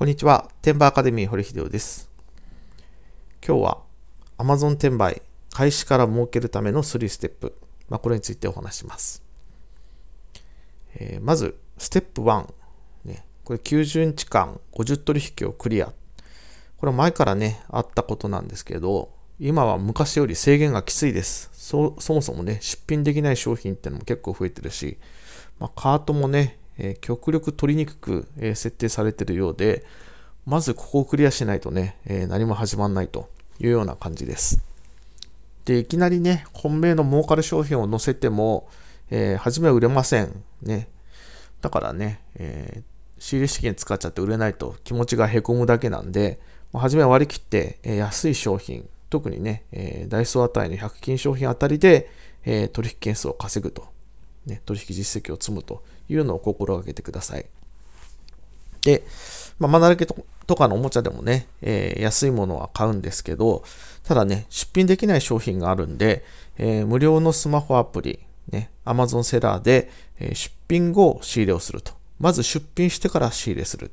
こんにちは。テンバアカデミー堀秀夫です。今日は Amazon 転売開始から儲けるための3ステップ。まあ、これについてお話します。えー、まず、ステップ1。ね、これ90日間50取引をクリア。これは前からね、あったことなんですけど、今は昔より制限がきついです。そ、そもそもね、出品できない商品ってのも結構増えてるし、まあ、カートもね、えー、極力取りにくく、えー、設定されているようで、まずここをクリアしないとね、えー、何も始まんないというような感じです。で、いきなりね、本命の儲かる商品を載せても、えー、初めは売れません。ね。だからね、え仕入れ資金使っちゃって売れないと気持ちがへこむだけなんで、ま初めは割り切って、え安い商品、特にね、えダイソーあたりの100均商品あたりで、え取引件数を稼ぐとね、取引実績を積むというのを心がけてください。で、まあ、マナラケとかのおもちゃでもね、えー、安いものは買うんですけど、ただね、出品できない商品があるんで、えー、無料のスマホアプリ、ね、Amazon セラーで、え出品後仕入れをすると。まず出品してから仕入れする。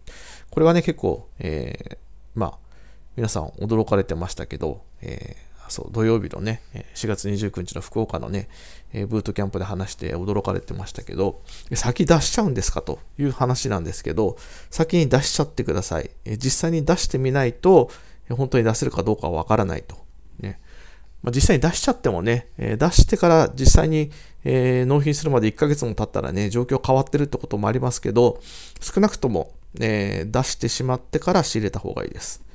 これはね、結構、えー、まあ、皆さん驚かれてましたけど、えーそう、土曜日のね、4月29日の福岡のね、えブートキャンプで話して驚かれてましたけど、先出しちゃうんですかという話なんですけど、先に出しちゃってください。え実際に出してみないと、本当に出せるかどうかわからないと。ね。ま実際に出しちゃってもね、え出してから実際に、え納品するまで1ヶ月も経ったらね、状況変わってるってこともありますけど、少なくとも、え出してしまってから仕入れた方がいいです。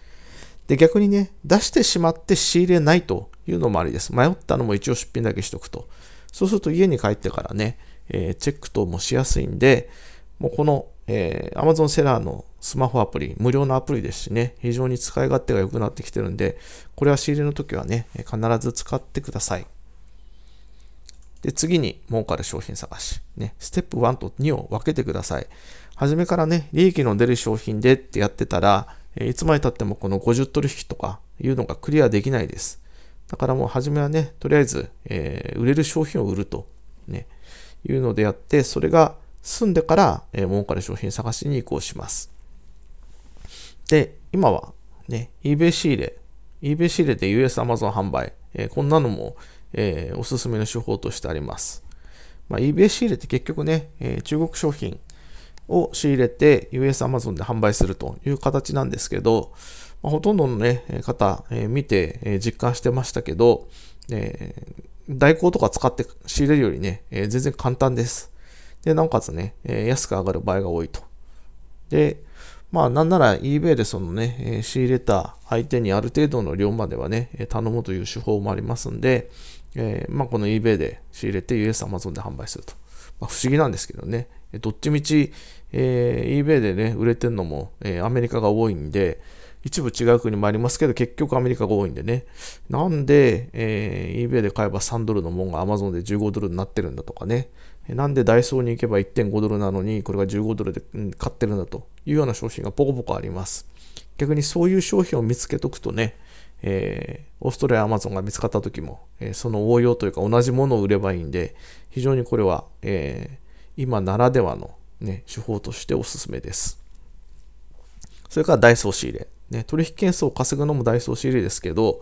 で、逆にね、出してしまって仕入れないというのもありです。迷ったのも一応出品だけしとくと。そうすると家に帰ってからね、えー、チェック等もしやすいんで、もうこの、えー、Amazon セラーのスマホアプリ、無料のアプリですしね、非常に使い勝手が良くなってきてるんで、これは仕入れの時はね、必ず使ってください。で、次に儲かる商品探し。ね、ステップ1と2を分けてください。初めからね、利益の出る商品でってやってたら、いつまでたってもこの50取引とかいうのがクリアできないです。だからもう初めはね、とりあえず、えー、売れる商品を売ると、ね、いうのでやって、それが済んでから、えー、儲かる商品探しに移行します。で、今はね、eBay 仕入れ、eBay 仕入れで US Amazon 販売、えー、こんなのも、えー、おすすめの手法としてあります。まあ、eBay 仕入れって結局ね、えー、中国商品を仕入れて US Amazon で販売するという形なんですけど、まあ、ほとんどの、ね、方、えー、見て、えー、実感してましたけど、えー、代行とか使って仕入れるよりね、えー、全然簡単です。で、なおかつね、えー、安く上がる場合が多いと。で、まあなんなら eBay でそのね、えー、仕入れた相手にある程度の量まではね、頼むという手法もありますんで、えー、まあこの eBay で仕入れて US Amazon で販売すると。まあ、不思議なんですけどね、どっちみち、えー、eBay でね、売れてるのも、えー、アメリカが多いんで、一部違う国もありますけど、結局アメリカが多いんでね。なんで、えー、eBay で買えば3ドルのもんが Amazon で15ドルになってるんだとかね。なんでダイソーに行けば1.5ドルなのに、これが15ドルで、うん、買ってるんだというような商品がポコポコあります。逆にそういう商品を見つけとくとね、えー、オーストラリア、アマゾンが見つかった時も、えー、その応用というか同じものを売ればいいんで、非常にこれは、えー、今ならではの、ね、手法としておすすめです。それからダイソー仕入れ。ね、取引件数を稼ぐのもダイソー仕入れですけど、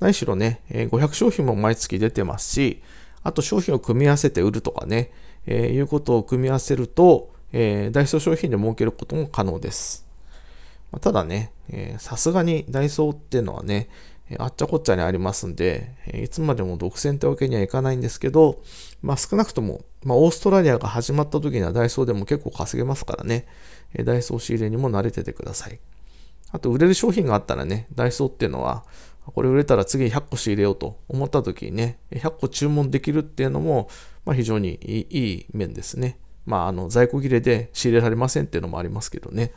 何しろね、500商品も毎月出てますし、あと商品を組み合わせて売るとかね、えー、いうことを組み合わせると、えー、ダイソー商品で儲けることも可能です。まあ、ただね、さすがにダイソーっていうのはね、あっちゃこっちゃにありますんで、いつまでも独占ってわけにはいかないんですけど、まあ少なくとも、まあオーストラリアが始まった時にはダイソーでも結構稼げますからね、ダイソー仕入れにも慣れててください。あと売れる商品があったらね、ダイソーっていうのは、これ売れたら次100個仕入れようと思った時にね、100個注文できるっていうのも、まあ非常にいい面ですね。まああの在庫切れで仕入れられませんっていうのもありますけどね、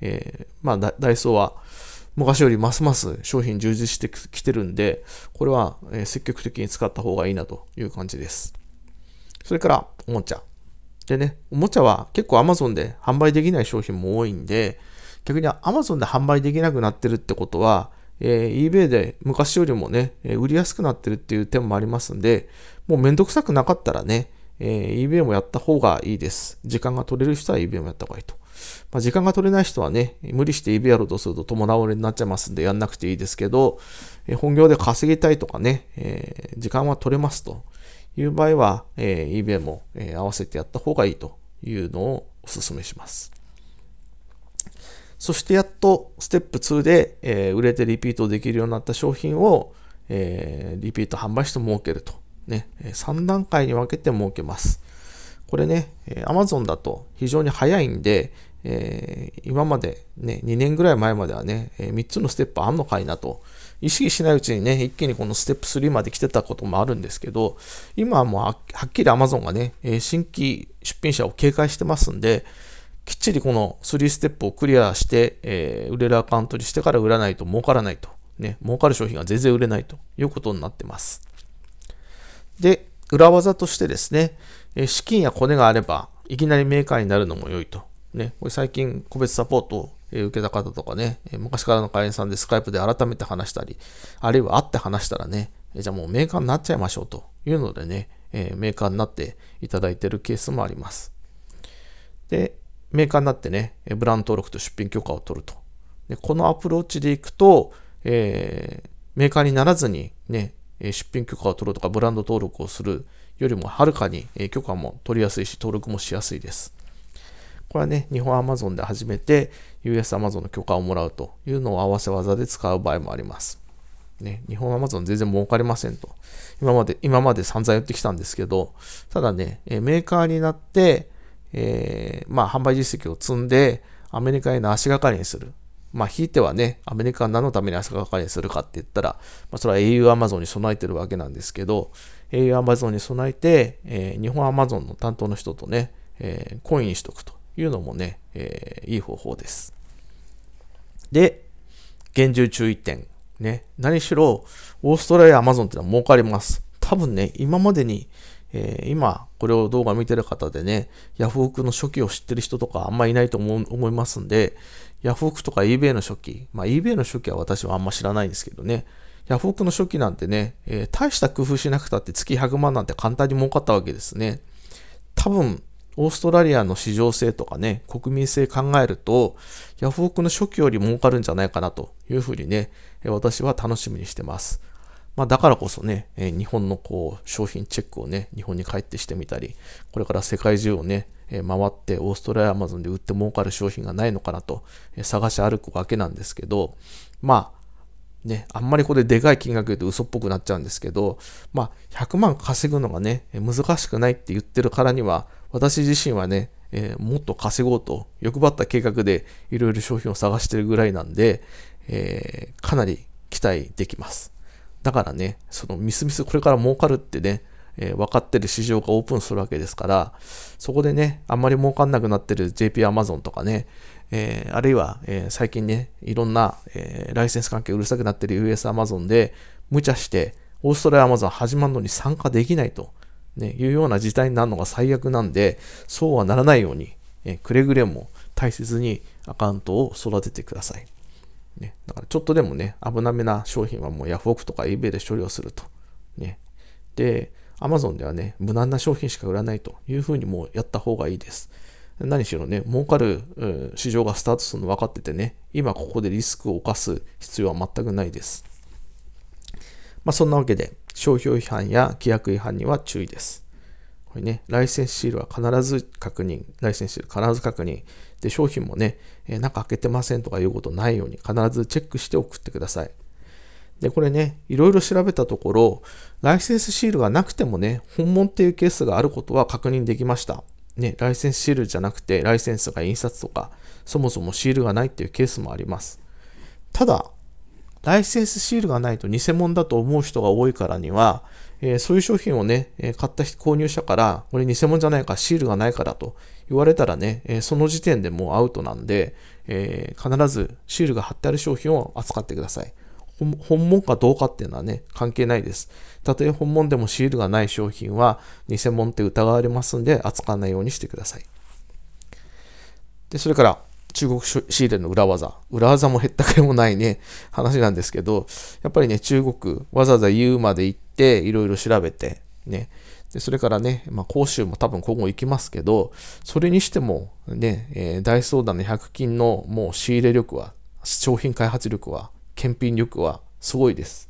えー、まあダイソーは、昔よりますます商品充実してきてるんで、これは積極的に使った方がいいなという感じです。それから、おもちゃ。でね、おもちゃは結構 Amazon で販売できない商品も多いんで、逆に Amazon で販売できなくなってるってことは、えー、eBay で昔よりもね、売りやすくなってるっていう点もありますんで、もうめんどくさくなかったらね、えー、eBay もやった方がいいです。時間が取れる人は eBay もやった方がいいと。まあ、時間が取れない人はね、無理して EV やろうとすると共倒れになっちゃいますんでやんなくていいですけど、え本業で稼ぎたいとかね、えー、時間は取れますという場合は、えー、e も、えー、合わせてやった方がいいというのをお勧めします。そしてやっとステップ2で、えー、売れてリピートできるようになった商品を、えー、リピート販売して儲けると。ね、3段階に分けて儲けます。これね、アマゾンだと非常に早いんで、えー、今までね、2年ぐらい前まではね、えー、3つのステップあんのかいなと、意識しないうちにね、一気にこのステップ3まで来てたこともあるんですけど、今はもうはっきり Amazon がね、えー、新規出品者を警戒してますんで、きっちりこの3ステップをクリアして、えー、売れるアカウントにしてから売らないと儲からないと、ね、儲かる商品が全然売れないということになってます。で、裏技としてですね、え資金やコネがあれば、いきなりメーカーになるのも良いと。ね、これ最近個別サポートを受けた方とかね、昔からの会員さんでスカイプで改めて話したり、あるいは会って話したらね、じゃあもうメーカーになっちゃいましょうというのでね、えメーカーになっていただいているケースもあります。で、メーカーになってね、ブランド登録と出品許可を取ると。でこのアプローチでいくと、えー、メーカーにならずにね、出品許可を取るとかブランド登録をするよりもはるかに許可も取りやすいし、登録もしやすいです。これはね、日本アマゾンで初めて US Amazon の許可をもらうというのを合わせ技で使う場合もあります。ね、日本 Amazon 全然儲かりませんと。今まで、今まで散々言ってきたんですけど、ただね、メーカーになって、えー、まあ、販売実績を積んで、アメリカへの足がかりにする。まあ、ひいてはね、アメリカは何のために朝がかりにするかって言ったら、まあ、それは au Amazon に備えてるわけなんですけど、au Amazon に備えて、えー、日本アマゾンの担当の人とね、えー、コインしとくというのもね、えー、いい方法です。で、厳重注意点。ね、何しろ、オーストラリアアマゾンってのは儲かります。多分ね、今までにえー、今、これを動画見てる方でね、ヤフオクの初期を知ってる人とかあんまいないと思思いますんで、ヤフオクとか eBay の初期、まあ eBay の初期は私はあんま知らないんですけどね、ヤフオクの初期なんてね、えー、大した工夫しなくたって月100万なんて簡単に儲かったわけですね。多分、オーストラリアの市場性とかね、国民性考えると、ヤフオクの初期より儲かるんじゃないかなというふうにね、私は楽しみにしてます。まあ、だからこそね、え日本のこう商品チェックをね、日本に帰ってしてみたり、これから世界中をね、え回ってオーストラリア、アマゾンで売って儲かる商品がないのかなと、え探し歩くわけなんですけど、まあ、ね、あんまりこれでかい金額言うと嘘っぽくなっちゃうんですけど、まあ、100万稼ぐのがね、難しくないって言ってるからには、私自身はね、えー、もっと稼ごうと欲張った計画でいろいろ商品を探してるぐらいなんで、えー、かなり期待できます。だからね、そのみすみすこれから儲かるってね、えー、分かってる市場がオープンするわけですから、そこでね、あんまり儲かんなくなってる JP アマゾンとかね、えー、あるいは、えー、最近ね、いろんな、えライセンス関係うるさくなってる US アマゾンで無茶して、オーストラリアアマゾン始まるのに参加できないと、ね、いうような事態になるのが最悪なんで、そうはならないように、えくれぐれも大切にアカウントを育ててください。ね、だからちょっとでもね、危なめな商品はもうヤフオクとか eBay で処理をすると。ね。で、Amazon ではね、無難な商品しか売らないというふうにもうやった方がいいです。何しろね、儲かる、うん、市場がスタートするの分かっててね、今ここでリスクを冒す必要は全くないです。まあそんなわけで、商標違反や規約違反には注意です。これね、ライセンスシールは必ず確認、ライセンスシール必ず確認。で、商品もね、えー、中開けてませんとかいうことないように必ずチェックして送ってください。で、これね、いろいろ調べたところ、ライセンスシールがなくてもね、本物っていうケースがあることは確認できました。ね、ライセンスシールじゃなくて、ライセンスが印刷とか、そもそもシールがないっていうケースもあります。ただ、ライセンスシールがないと偽物だと思う人が多いからには、えー、そういう商品をね、えー、買った人、購入者から、これ偽物じゃないか、シールがないからと言われたらね、えー、その時点でもうアウトなんで、え必ずシールが貼ってある商品を扱ってください。本物かどうかっていうのはね、関係ないです。たとえ本物でもシールがない商品は、偽物って疑われますんで、扱わないようにしてください。で、それから、中国シールの裏技。裏技も減ったくれもないね、話なんですけど、やっぱりね、中国、わざわざ言うまで行っっていろいろ調べて、ね。で、それからね、まあ、講習も多分今後行きますけど、それにしてもね、えー、ダイソーダの100均のもう仕入れ力は、商品開発力は、検品力はすごいです。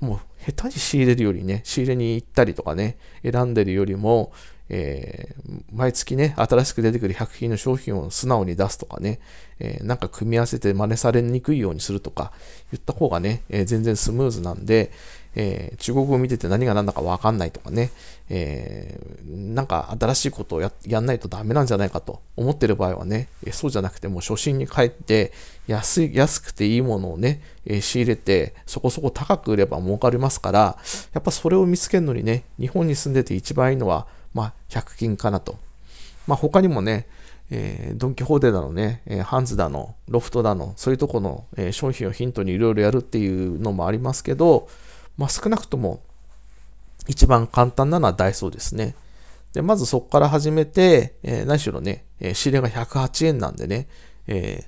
もう下手に仕入れるよりね、仕入れに行ったりとかね、選んでるよりも、えー、毎月ね、新しく出てくる100均の商品を素直に出すとかね、えー、なんか組み合わせて真似されにくいようにするとか、言った方がね、えー、全然スムーズなんで、えー、中国語を見てて何が何だかわかんないとかね、えー、なんか新しいことをややんないとダメなんじゃないかと思ってる場合はね、そうじゃなくてもう初心に帰って安い、安くていいものをね、え仕入れてそこそこ高く売れば儲かりますから、やっぱそれを見つけるのにね、日本に住んでて一番いいのは、まあ、100均かなと。まあ、他にもね、えー、ドン・キホーテだのね、えー、ハンズだの、ロフトだの、そういうとこの、えー、商品をヒントにいろいろやるっていうのもありますけど、まあ、少なくとも一番簡単なのはダイソーですね。で、まずそこから始めて、えー、何しろね、えー、仕入れが108円なんでね、え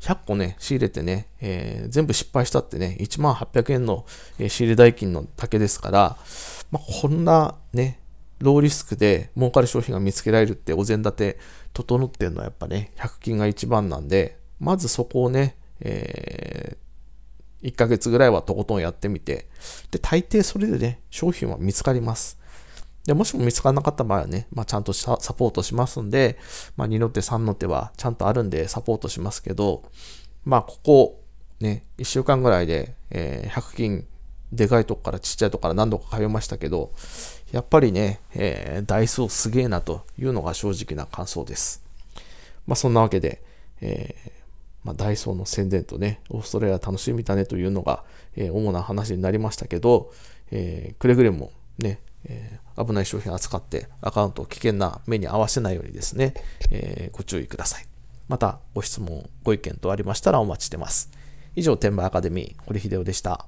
ー、100個ね、仕入れてね、えー、全部失敗したってね、1万800円の、え仕入れ代金の竹ですから、まあ、こんなね、ローリスクで儲かる商品が見つけられるってお膳立て整ってるのはやっぱね、100均が一番なんで、まずそこをね、え1ヶ月ぐらいはとことんやってみて、で、大抵それでね、商品は見つかります。で、もしも見つからなかった場合はね、まあ、ちゃんとサポートしますんで、まあ、2の手、3の手はちゃんとあるんでサポートしますけど、まあ、ここ、ね、1週間ぐらいで、えー、100均、でかいとこからちっちゃいとこから何度か通いましたけど、やっぱりね、えー、ダイソーすげえなというのが正直な感想です。まあ、そんなわけで、えーまあ、ダイソーの宣伝とね、オーストラリア楽しみだねというのが、えー、主な話になりましたけど、えー、くれぐれもね、えー、危ない商品扱ってアカウントを危険な目に合わせないようにですね、えご注意ください。またご質問、ご意見とありましたらお待ちしてます。以上、天馬アカデミー、堀秀夫でした。